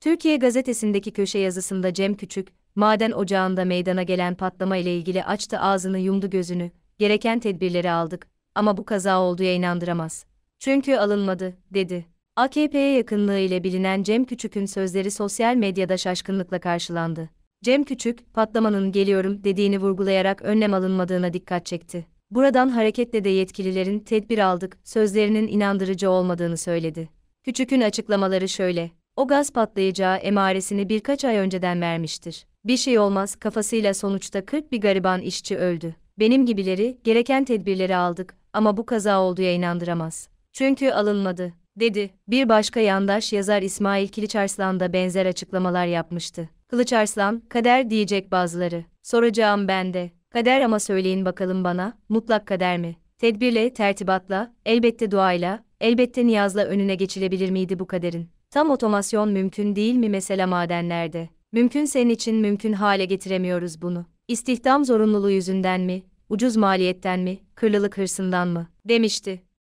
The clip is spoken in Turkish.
Türkiye gazetesindeki köşe yazısında Cem Küçük, maden ocağında meydana gelen patlama ile ilgili açtı ağzını yumdu gözünü, gereken tedbirleri aldık ama bu kaza olduğuya inandıramaz. Çünkü alınmadı, dedi. AKP'ye yakınlığı ile bilinen Cem Küçük'ün sözleri sosyal medyada şaşkınlıkla karşılandı. Cem Küçük, patlamanın geliyorum dediğini vurgulayarak önlem alınmadığına dikkat çekti. Buradan hareketle de yetkililerin tedbir aldık sözlerinin inandırıcı olmadığını söyledi. Küçük'ün açıklamaları şöyle: o gaz patlayacağı emaresini birkaç ay önceden vermiştir. Bir şey olmaz kafasıyla sonuçta 40 bir gariban işçi öldü. Benim gibileri gereken tedbirleri aldık ama bu kaza olduya inandıramaz. Çünkü alınmadı, dedi. Bir başka yandaş yazar İsmail Kılıçarslan da benzer açıklamalar yapmıştı. Kılıçarslan, kader diyecek bazıları. Soracağım ben de. Kader ama söyleyin bakalım bana, mutlak kader mi? Tedbirle, tertibatla, elbette duayla, elbette niyazla önüne geçilebilir miydi bu kaderin? Tam otomasyon mümkün değil mi mesela madenlerde? Mümkün senin için mümkün hale getiremiyoruz bunu. İstihdam zorunluluğu yüzünden mi? Ucuz maliyetten mi? Kırlılık hırsından mı? Demişti.